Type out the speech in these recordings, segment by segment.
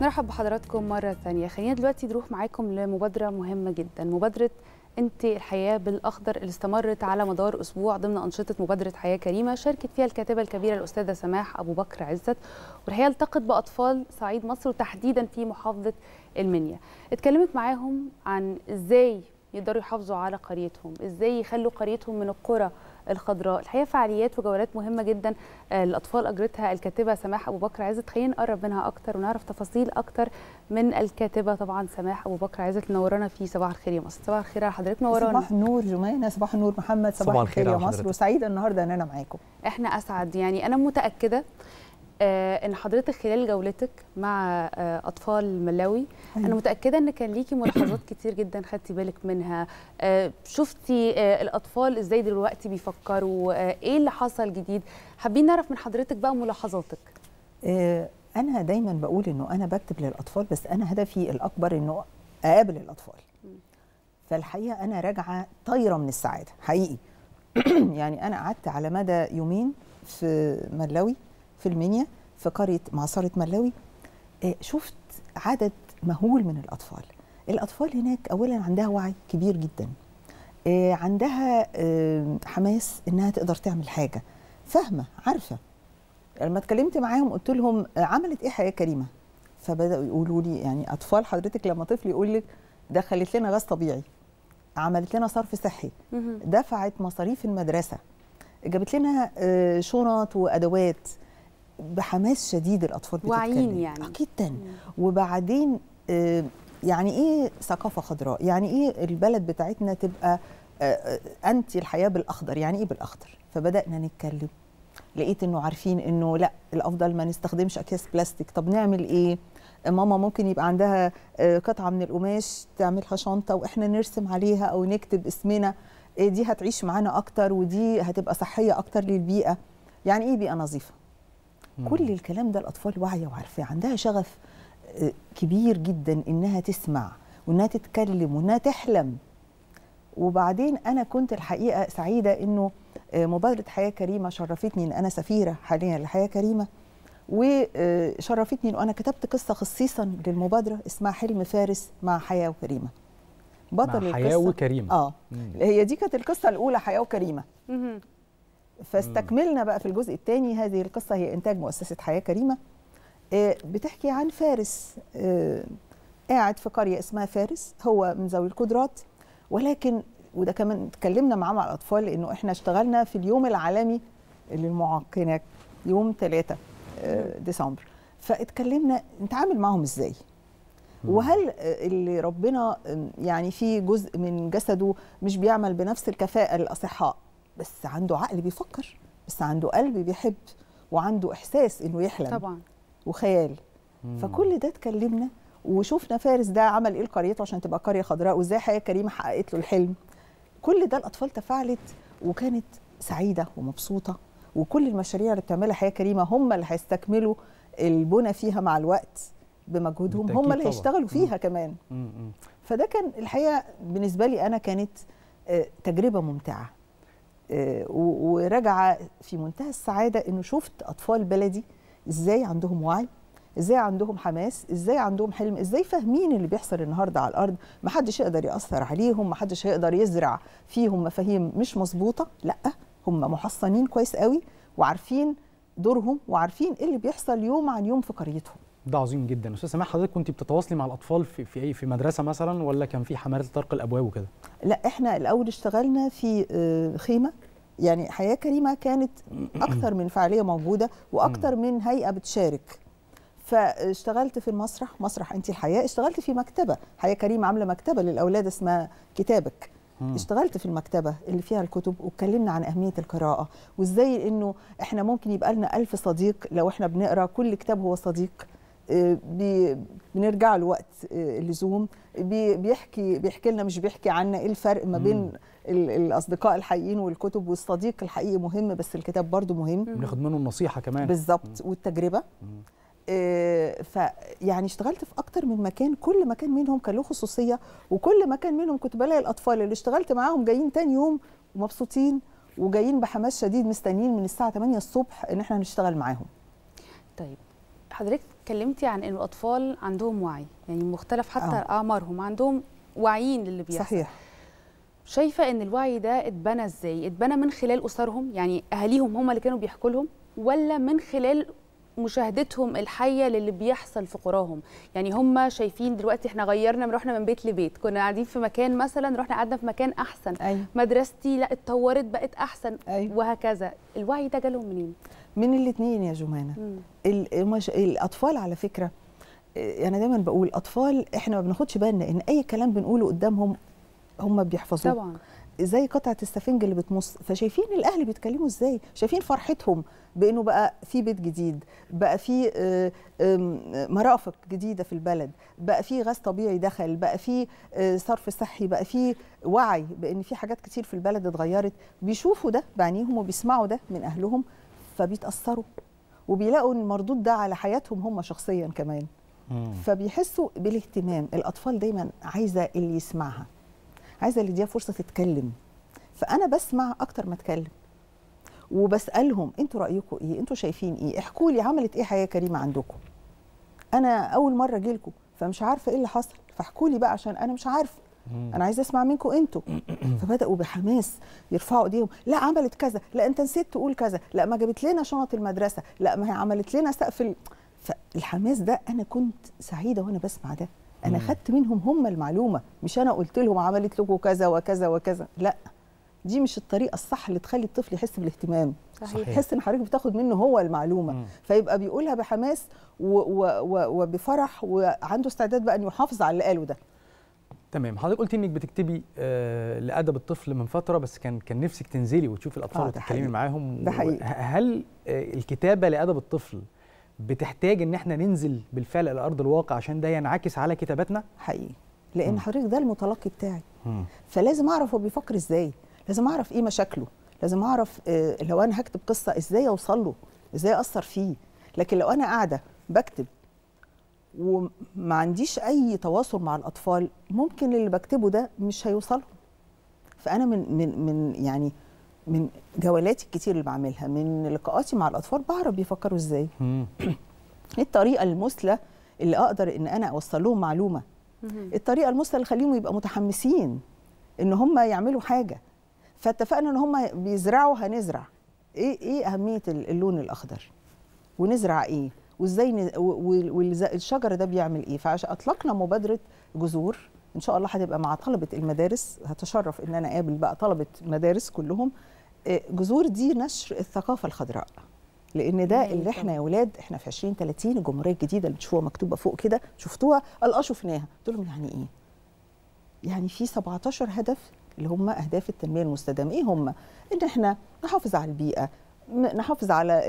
نرحب بحضراتكم مرة ثانية خلينا دلوقتي نروح معاكم لمبادرة مهمة جدا مبادرة انت الحياه بالاخضر اللي استمرت على مدار اسبوع ضمن انشطه مبادره حياه كريمه شاركت فيها الكاتبه الكبيره الاستاذه سماح ابو بكر عزت والحقيقه التقت باطفال صعيد مصر وتحديدا في محافظه المنيا اتكلمت معاهم عن ازاي يقدروا يحافظوا على قريتهم ازاي يخلوا قريتهم من القرى الخضراء الحقيقه فعاليات وجولات مهمه جدا الاطفال آه، اجرتها الكاتبه سماح ابو بكر عزت خلينا نقرب منها اكتر ونعرف تفاصيل اكتر من الكاتبه طبعا سماح ابو بكر عزت منورانا في صباح الخير يا مصر صباح الخير على حضرتك منورانا صباح النور جمانه صباح النور محمد صباح, صباح الخير يا مصر وسعيده النهارده ان انا معاكم احنا اسعد يعني انا متاكده آه، ان حضرتك خلال جولتك مع آه، اطفال ملاوي أيوة. انا متاكده ان كان ليكي ملاحظات كتير جدا خدتي بالك منها آه، شفتي الاطفال ازاي دلوقتي بيفكروا ايه اللي حصل جديد حابين نعرف من حضرتك بقى ملاحظاتك انا دايما بقول انه انا بكتب للاطفال بس انا هدفي الاكبر انه اقابل الاطفال فالحقيقه انا راجعه طايره من السعاده حقيقي يعني انا قعدت على مدى يومين في ملاوي في المنيا في قريه معصره ملاوي آه، شفت عدد مهول من الاطفال الاطفال هناك اولا عندها وعي كبير جدا آه، عندها آه، حماس انها تقدر تعمل حاجه فاهمه عارفه لما اتكلمت معاهم قلت لهم عملت ايه حياه كريمه فبداوا يقولوا لي يعني اطفال حضرتك لما طفل يقول لك دخلت لنا غاز طبيعي عملت لنا صرف صحي دفعت مصاريف المدرسه جابت لنا شنط وادوات بحماس شديد الاطفال بتتكلم واعيين يعني آه، جدا وبعدين آه، يعني ايه ثقافه خضراء يعني ايه البلد بتاعتنا تبقى آه، انت الحياه بالاخضر يعني ايه بالاخضر فبدانا نتكلم لقيت انه عارفين انه لا الافضل ما نستخدمش اكياس بلاستيك طب نعمل ايه ماما ممكن يبقى عندها قطعه من القماش تعملها شنطه واحنا نرسم عليها او نكتب اسمنا دي هتعيش معانا اكتر ودي هتبقى صحيه اكتر للبيئه يعني ايه بيئه نظيفه كل الكلام ده الاطفال واعيه وعارفاه عندها شغف آه، كبير جدا انها تسمع وانها تتكلم وانها تحلم وبعدين انا كنت الحقيقه سعيده انه آه، مبادره حياه كريمه شرفتني ان انا سفيره حاليا لحياه كريمه وشرفتني انه انا كتبت قصه خصيصا للمبادره اسمها حلم فارس مع حياه وكريمه بطل مع القصه حياه وكريمه اه مم. هي دي كانت القصه الاولى حياه وكريمه مم. فاستكملنا بقى في الجزء الثاني هذه القصه هي انتاج مؤسسه حياه كريمه آه، بتحكي عن فارس آه، قاعد في قريه اسمها فارس هو من ذوي القدرات ولكن وده كمان اتكلمنا معاه مع الاطفال لانه احنا اشتغلنا في اليوم العالمي للمعاقين يوم 3 آه، ديسمبر فاتكلمنا نتعامل معاهم ازاي وهل اللي ربنا يعني في جزء من جسده مش بيعمل بنفس الكفاءه للاصحاء بس عنده عقل بيفكر بس عنده قلب بيحب وعنده احساس انه يحلم طبعا وخيال مم. فكل ده اتكلمنا وشفنا فارس ده عمل ايه لقريته عشان تبقى قريه خضراء وازاي حياه كريمه حققت له الحلم كل ده الاطفال تفاعلت وكانت سعيده ومبسوطه وكل المشاريع اللي بتعملها حياه كريمه هم اللي هيستكملوا البنى فيها مع الوقت بمجهودهم هم اللي هيشتغلوا فيها مم. كمان مم. فده كان الحقيقه بالنسبه لي انا كانت آه، تجربه ممتعه آه، وراجعه في منتهى السعاده انه شفت اطفال بلدي ازاي عندهم وعي ازاي عندهم حماس ازاي عندهم حلم ازاي فاهمين اللي بيحصل النهارده على الارض محدش يقدر ياثر عليهم محدش هيقدر يزرع فيهم مفاهيم مش مظبوطه لا هم محصنين كويس قوي وعارفين دورهم وعارفين ايه اللي بيحصل يوم عن يوم في قريتهم ده عظيم جدا استاذ سماح حضرتك كنت بتتواصلي مع الاطفال في في اي في مدرسه مثلا ولا كان في حملات طرق الابواب وكده لا احنا الاول اشتغلنا في آه، خيمه يعني حياه كريمه كانت اكثر من فعاليه موجوده واكثر من هيئه بتشارك فاشتغلت في المسرح مسرح انت الحياه اشتغلت في مكتبه حياه كريمه عامله مكتبه للاولاد اسمها كتابك اشتغلت في المكتبه اللي فيها الكتب واتكلمنا عن اهميه القراءه وازاي انه احنا ممكن يبقى لنا ألف صديق لو احنا بنقرا كل كتاب هو صديق بنرجع لوقت اللزوم آه، بيحكي بيحكي لنا مش بيحكي عنا ايه الفرق ما بين الاصدقاء الحقيقيين والكتب والصديق الحقيقي مهم بس الكتاب برضو مهم بناخد منه النصيحه كمان بالظبط والتجربه آه، فيعني اشتغلت في اكتر من مكان كل مكان منهم كان له خصوصيه وكل مكان منهم كنت بلاقي الاطفال اللي اشتغلت معاهم جايين تاني يوم ومبسوطين وجايين بحماس شديد مستنيين من الساعه 8 الصبح ان احنا نشتغل معاهم طيب حضرتك اتكلمتي عن ان الاطفال عندهم وعي يعني مختلف حتى آه. اعمارهم عندهم واعيين للي بيحصل صحيح شايفه ان الوعي ده اتبنى ازاي اتبنى من خلال اسرهم يعني اهاليهم هم اللي كانوا بيحكوا لهم ولا من خلال مشاهدتهم الحيه للي بيحصل في قراهم يعني هم شايفين دلوقتي احنا غيرنا من رحنا من بيت لبيت كنا قاعدين في مكان مثلا رحنا قعدنا في مكان احسن أي. أيوه. مدرستي لا اتطورت بقت احسن أي. أيوه. وهكذا الوعي ده جالهم منين من الاثنين يا جمانه الاطفال على فكره آه، انا دايما بقول اطفال احنا ما بناخدش بالنا ان اي كلام بنقوله قدامهم هم بيحفظوه طبعا زي قطعه السفنج اللي بتمص فشايفين الاهل بيتكلموا ازاي شايفين فرحتهم بانه بقى في بيت جديد بقى في آه، مرافق جديده في البلد بقى في غاز طبيعي دخل بقى في آه، صرف صحي بقى في وعي بان في حاجات كتير في البلد اتغيرت بيشوفوا ده بعينيهم وبيسمعوا ده من اهلهم فبيتاثروا وبيلاقوا المردود ده على حياتهم هم شخصيا كمان فبيحسوا بالاهتمام الاطفال دايما عايزه اللي يسمعها عايزه اللي يديها فرصه تتكلم فانا بسمع اكتر ما اتكلم وبسالهم انتوا رايكم ايه انتوا شايفين ايه احكوا لي عملت ايه حياه كريمه عندكم انا اول مره اجي لكم فمش عارفه ايه اللي حصل فاحكوا لي بقى عشان انا مش عارفه انا عايزه اسمع منكم انتوا فبداوا بحماس يرفعوا ايديهم لا عملت كذا لا انت نسيت تقول كذا لا ما جابت لنا شنط المدرسه لا ما هي عملت لنا سقف فالحماس ده انا كنت سعيده وانا بسمع ده انا خدت منهم هم المعلومه مش انا قلت لهم عملت لكم كذا وكذا وكذا لا دي مش الطريقه الصح اللي تخلي الطفل يحس بالاهتمام صحيح يحس ان حضرتك بتاخد منه هو المعلومه مم. فيبقى بيقولها بحماس وبفرح وعنده استعداد بقى ان يحافظ على اللي قاله ده تمام حضرتك قلتي انك بتكتبي آه لادب الطفل من فتره بس كان كان نفسك تنزلي وتشوفي الاطفال آه وتتكلمي معاهم ده حقيقي هل آه الكتابه لادب الطفل بتحتاج ان احنا ننزل بالفعل الى ارض الواقع عشان ده ينعكس على كتاباتنا حقيقي لان حضرتك ده المتلقي بتاعي م. فلازم اعرف هو بيفكر ازاي لازم اعرف ايه مشاكله لازم اعرف إيه لو انا هكتب قصه ازاي اوصل له ازاي اثر فيه لكن لو انا قاعده بكتب وما عنديش اي تواصل مع الاطفال ممكن اللي بكتبه ده مش هيوصلهم فانا من من من يعني من جولاتي الكتير اللي بعملها من لقاءاتي مع الاطفال بعرف بيفكروا ازاي ايه الطريقه المثلى اللي اقدر ان انا اوصل لهم معلومه الطريقه المثلى اللي خليهم يبقى متحمسين ان هم يعملوا حاجه فاتفقنا ان هم بيزرعوا هنزرع ايه ايه اهميه اللون الاخضر ونزرع ايه وازاي والشجر ده بيعمل ايه فاطلقنا مبادره جذور ان شاء الله هتبقى مع طلبه المدارس هتشرف ان انا اقابل بقى طلبه مدارس كلهم آه، جذور دي نشر الثقافه الخضراء لان ده اللي احنا يا اولاد احنا في 20 30 الجمهوريه الجديده اللي بتشوفوها مكتوبه فوق كده شفتوها الله آه، شفناها قلت لهم يعني ايه يعني في 17 هدف اللي هم اهداف التنميه المستدامه ايه هم ان احنا نحافظ على البيئه نحافظ على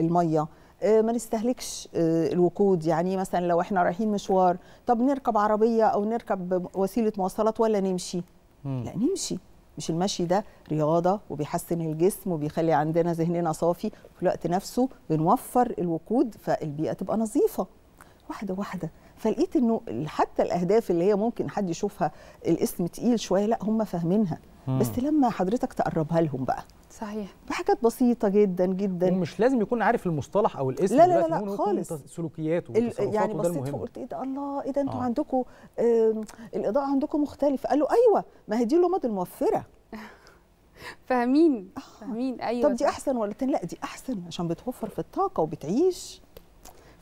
الميه آه، ما نستهلكش آه، الوقود يعني مثلا لو احنا رايحين مشوار طب نركب عربيه او نركب وسيله مواصلات ولا نمشي لا نمشي مش المشي ده رياضه وبيحسن الجسم وبيخلي عندنا ذهننا صافي في الوقت نفسه بنوفر الوقود فالبيئه تبقى نظيفه واحده واحده فلقيت انه حتى الاهداف اللي هي ممكن حد يشوفها الاسم تقيل شويه لا هم فاهمينها بس لما حضرتك تقربها لهم بقى صحيح بحاجات بسيطه جدا جدا ومش لازم يكون عارف المصطلح او الاسم لا لا لا, لا خالص سلوكياته يعني بسيط فقلت ايه ده الله ايه ده انتوا آه. عندكم آه الاضاءه عندكم مختلفه قال له ايوه ما هي دي اللمبات الموفره فاهمين آه. فاهمين ايوه طب دي احسن ولا تاني لا دي احسن عشان بتوفر في الطاقه وبتعيش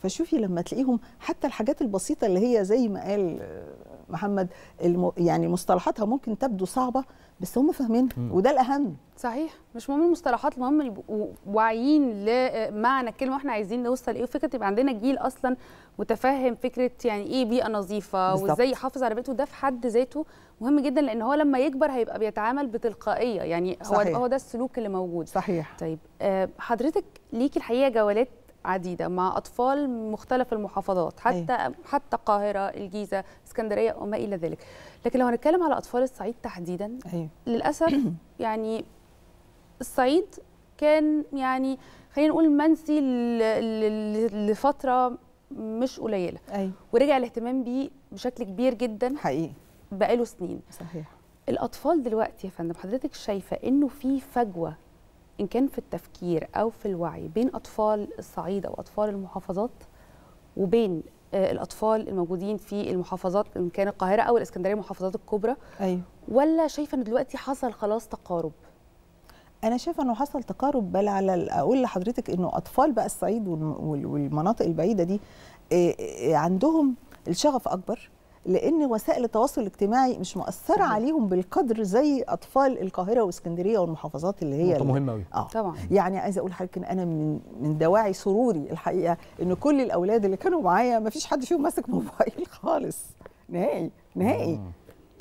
فشوفي لما تلاقيهم حتى الحاجات البسيطه اللي هي زي ما قال آه، محمد المو يعني مصطلحاتها ممكن تبدو صعبه بس هم فاهمينها وده الاهم صحيح مش مهم المصطلحات المهم يبقوا واعيين لمعنى الكلمه واحنا عايزين نوصل ايه وفكره يبقى عندنا جيل اصلا متفهم فكره يعني ايه بيئه نظيفه وازاي يحافظ على بيئته ده في حد ذاته مهم جدا لان هو لما يكبر هيبقى بيتعامل بتلقائيه يعني صحيح. هو ده السلوك اللي موجود صحيح طيب آه، حضرتك ليكي الحقيقه جولات عديده مع اطفال مختلف المحافظات أيوة. حتى أيه. حتى القاهره الجيزه اسكندريه وما الى ذلك لكن لو هنتكلم على اطفال الصعيد تحديدا أيه. للاسف يعني الصعيد كان يعني خلينا نقول منسي لفتره مش قليله أيه. ورجع الاهتمام بيه بشكل كبير جدا حقيقي بقاله سنين صحيح الاطفال دلوقتي يا فندم حضرتك شايفه انه في فجوه ان كان في التفكير او في الوعي بين اطفال الصعيد او اطفال المحافظات وبين آه، الاطفال الموجودين في المحافظات ان كان القاهره او الاسكندريه المحافظات الكبرى ايوه ولا شايفه ان دلوقتي حصل خلاص تقارب انا شايفه انه حصل تقارب بل على اقول لحضرتك انه اطفال بقى الصعيد والمناطق البعيده دي آه، آه، عندهم الشغف اكبر لان وسائل التواصل الاجتماعي مش مؤثره عليهم بالقدر زي اطفال القاهره واسكندريه والمحافظات اللي هي اللي مهمه قوي اه طبعا يعني عايزه اقول لحضرتك ان انا من من دواعي سروري الحقيقه ان كل الاولاد اللي كانوا معايا ما فيش حد فيهم ماسك موبايل خالص نهائي نهائي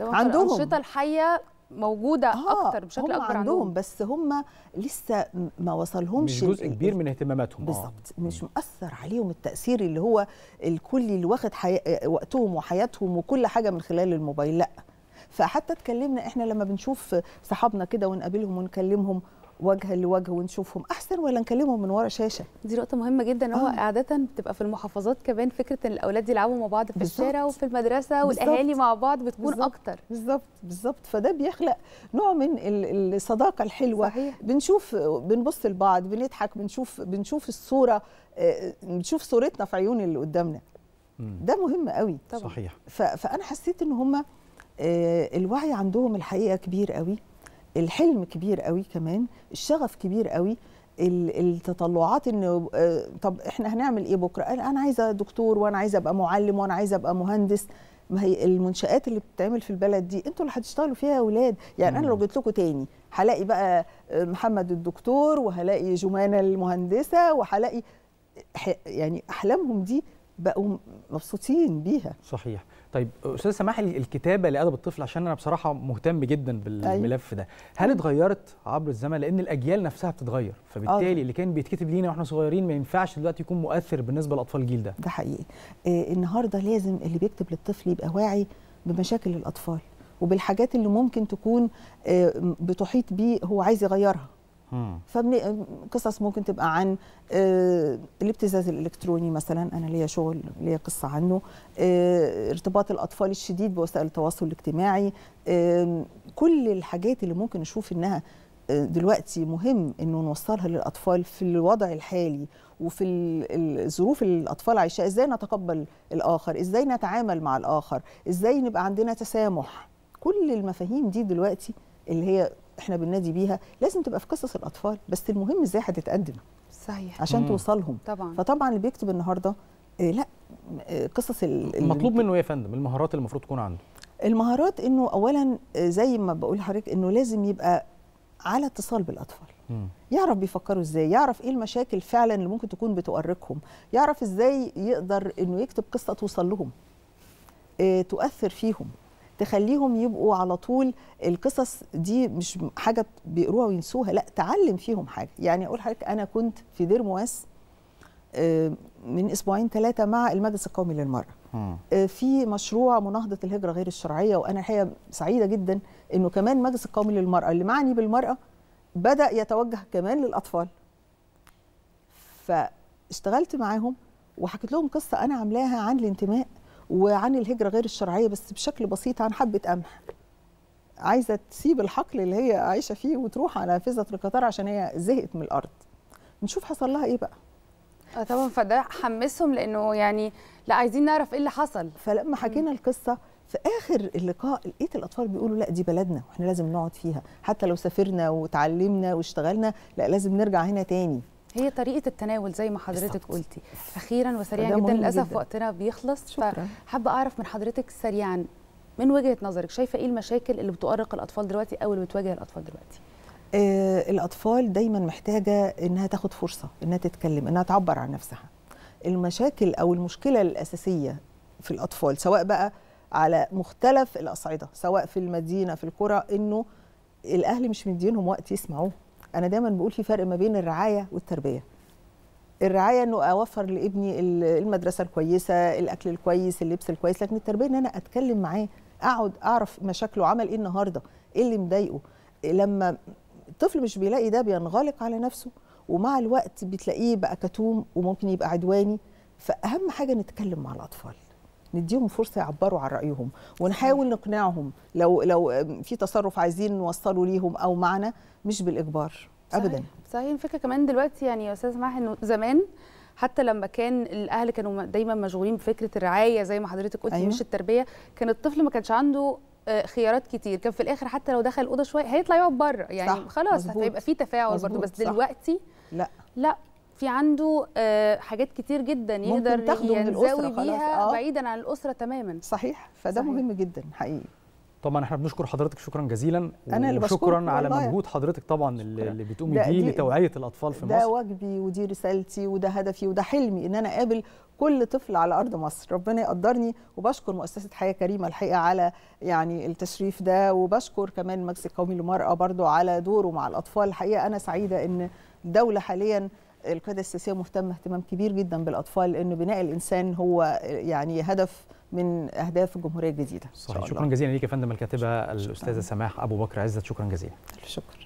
عندهم الانشطه الحيه موجوده آه اكتر بشكل هم اكبر عندهم, عندهم بس هم لسه ما وصلهمش مش جزء كبير من اهتماماتهم آه. بالظبط آه. مش مأثر عليهم التأثير اللي هو الكلي اللي واخد حي... وقتهم وحياتهم وكل حاجه من خلال الموبايل لا فحتى اتكلمنا احنا لما بنشوف صحابنا كده ونقابلهم ونكلمهم وجها لوجه ونشوفهم احسن ولا نكلمهم من ورا شاشه دي نقطه مهمه جدا هو آه. عاده بتبقى في المحافظات كمان فكره ان الاولاد يلعبوا مع بعض في بالزبط. الشارع وفي المدرسه والاهالي مع بعض بتكون بالزبط. اكتر بالظبط بالظبط فده بيخلق نوع من الصداقه الحلوه صحيح. بنشوف بنبص لبعض بنضحك بنشوف بنشوف الصوره آه، بنشوف صورتنا في عيون اللي قدامنا ده مهم قوي طبعا. صحيح فانا حسيت ان هم آه، الوعي عندهم الحقيقه كبير قوي الحلم كبير قوي كمان الشغف كبير قوي التطلعات انه آه، طب احنا هنعمل ايه بكره انا عايزه دكتور وانا عايزه ابقى معلم وانا عايزه ابقى مهندس ما هي المنشآت اللي بتتعمل في البلد دي انتوا اللي هتشتغلوا فيها يا اولاد يعني انا لو جيت لكم تاني هلاقي بقى آه، محمد الدكتور وهلاقي جمانه المهندسه وهلاقي آه، يعني احلامهم دي بقوا مبسوطين بيها صحيح طيب استاذ سماح الكتابه لادب الطفل عشان انا بصراحه مهتم جدا بالملف أيوه. ده هل اتغيرت عبر الزمن لان الاجيال نفسها بتتغير فبالتالي أوه. اللي كان بيتكتب لينا واحنا صغيرين ما ينفعش دلوقتي يكون مؤثر بالنسبه لاطفال الجيل ده ده حقيقي إيه النهارده لازم اللي بيكتب للطفل يبقى واعي بمشاكل الاطفال وبالحاجات اللي ممكن تكون آه، بتحيط بيه هو عايز يغيرها فقصص ممكن تبقى عن آه، الابتزاز الالكتروني مثلا انا ليا شغل ليا قصه عنه آه، ارتباط الاطفال الشديد بوسائل التواصل الاجتماعي كل الحاجات اللي ممكن نشوف انها آه، دلوقتي مهم انه نوصلها للاطفال في الوضع الحالي وفي الظروف اللي الاطفال عايشاها ازاي نتقبل الاخر ازاي نتعامل مع الاخر ازاي نبقى عندنا تسامح كل المفاهيم دي دلوقتي اللي هي احنا بننادي بيها لازم تبقى في قصص الاطفال بس المهم ازاي هتتقدم صحيح عشان مم. توصلهم طبعا فطبعا اللي بيكتب النهارده إيه لا قصص المطلوب منه ايه يا فندم المهارات اللي المفروض تكون عنده المهارات انه اولا آه، زي ما بقول لحضرتك انه لازم يبقى على اتصال بالاطفال مم. يعرف بيفكروا ازاي يعرف ايه المشاكل فعلا اللي ممكن تكون بتؤرقهم يعرف ازاي يقدر انه يكتب قصه توصل لهم إيه تؤثر فيهم تخليهم يبقوا على طول القصص دي مش حاجه بيقروها وينسوها لا تعلم فيهم حاجه يعني اقول حضرتك انا كنت في دير مواس آه، من اسبوعين ثلاثه مع المجلس القومي للمراه في مشروع مناهضه الهجره غير الشرعيه وانا الحقيقه سعيده جدا انه كمان المجلس القومي للمراه اللي معني بالمراه بدا يتوجه كمان للاطفال فاشتغلت معاهم وحكيت لهم قصه انا عاملاها عن الانتماء وعن الهجرة غير الشرعية بس بشكل بسيط عن حبة قمح عايزة تسيب الحقل اللي هي عايشة فيه وتروح على فيزة القطار عشان هي زهقت من الأرض نشوف حصل لها إيه بقى آه، طبعا فده حمسهم لأنه يعني لا عايزين نعرف إيه اللي حصل فلما حكينا القصة في اخر اللقاء لقيت الاطفال بيقولوا لا دي بلدنا واحنا لازم نقعد فيها حتى لو سافرنا وتعلمنا واشتغلنا لا لازم نرجع هنا تاني هي طريقه التناول زي ما حضرتك بالضبط. قلتي اخيرا وسريعا جدا للاسف وقتنا بيخلص فحابه اعرف من حضرتك سريعا من وجهه نظرك شايفه ايه المشاكل اللي بتؤرق الاطفال دلوقتي او اللي بتواجه الاطفال دلوقتي آه الاطفال دايما محتاجه انها تاخد فرصه انها تتكلم انها تعبر عن نفسها المشاكل او المشكله الاساسيه في الاطفال سواء بقى على مختلف الاصعده سواء في المدينه في القرى انه الاهل مش مدينهم وقت يسمعوه انا دايما بقول في فرق ما بين الرعايه والتربيه الرعايه انه اوفر لابني المدرسه الكويسه الاكل الكويس اللبس الكويس لكن التربيه ان انا اتكلم معاه اقعد اعرف مشاكله عمل ايه النهارده ايه اللي مضايقه لما الطفل مش بيلاقي ده بينغلق على نفسه ومع الوقت بتلاقيه بقى كتوم وممكن يبقى عدواني فاهم حاجه نتكلم مع الاطفال نديهم فرصه يعبروا عن رايهم ونحاول نقنعهم لو لو في تصرف عايزين نوصله ليهم او معنا مش بالاجبار ابدا صحيح, صحيح الفكره كمان دلوقتي يعني يا استاذ سماح انه زمان حتى لما كان الاهل كانوا دايما مشغولين بفكره الرعايه زي ما حضرتك قلتي أيوة. مش التربيه كان الطفل ما كانش عنده آه، خيارات كتير كان في الاخر حتى لو دخل الاوضه شويه هيطلع يقعد بره يعني صح. خلاص هيبقى في تفاعل برضه بس دلوقتي صح. لا لا في عنده آه، حاجات كتير جدا يقدر ينزوي بيها آه. بعيدا عن الاسره تماما صحيح فده صحيح. مهم جدا حقيقي طبعا احنا بنشكر حضرتك شكرا جزيلا أنا اللي وشكرا على مجهود حضرتك طبعا اللي بتقومي بيه لتوعيه الاطفال في مصر ده واجبي ودي رسالتي وده هدفي وده حلمي ان انا اقابل كل طفل على ارض مصر ربنا يقدرني وبشكر مؤسسه حياه كريمه الحقيقه على يعني التشريف ده وبشكر كمان المجلس القومي للمراه برضو على دوره مع الاطفال الحقيقه انا سعيده ان الدوله حاليا القياده السياسيه مهتمه اهتمام كبير جدا بالاطفال لانه بناء الانسان هو يعني هدف من اهداف الجمهوريه الجديده صحيح شكرا جزيلا ليك يا فندم الكاتبه الاستاذه سماح ابو بكر عزت شكرا جزيلا شكرا